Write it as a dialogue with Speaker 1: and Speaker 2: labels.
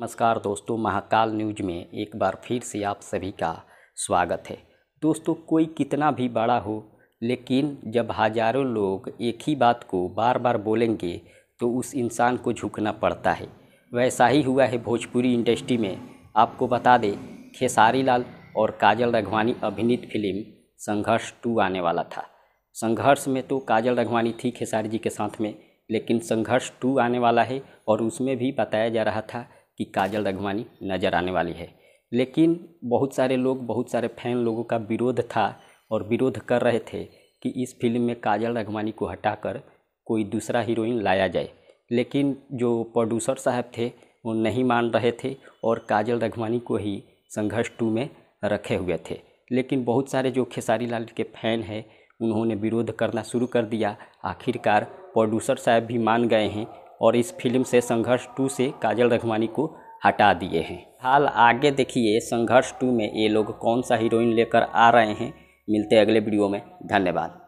Speaker 1: नमस्कार दोस्तों महाकाल न्यूज में एक बार फिर से आप सभी का स्वागत है दोस्तों कोई कितना भी बड़ा हो लेकिन जब हजारों लोग एक ही बात को बार बार बोलेंगे तो उस इंसान को झुकना पड़ता है वैसा ही हुआ है भोजपुरी इंडस्ट्री में आपको बता दें खेसारी लाल और काजल रघवानी अभिनीत फिल्म संघर्ष टू आने वाला था संघर्ष में तो काजल रघवानी थी खेसारी जी के साथ में लेकिन संघर्ष टू आने वाला है और उसमें भी बताया जा रहा था कि काजल रघवानी नज़र आने वाली है लेकिन बहुत सारे लोग बहुत सारे फैन लोगों का विरोध था और विरोध कर रहे थे कि इस फिल्म में काजल रघवानी को हटाकर कोई दूसरा हीरोइन लाया जाए लेकिन जो प्रोड्यूसर साहब थे वो नहीं मान रहे थे और काजल रघवानी को ही संघर्ष टू में रखे हुए थे लेकिन बहुत सारे जो खेसारी लाल के फैन हैं उन्होंने विरोध करना शुरू कर दिया आखिरकार प्रोड्यूसर साहब भी मान गए हैं और इस फिल्म से संघर्ष टू से काजल रघवानी को हटा दिए हैं हाल आगे देखिए संघर्ष टू में ये लोग कौन सा हीरोइन लेकर आ रहे हैं मिलते अगले वीडियो में धन्यवाद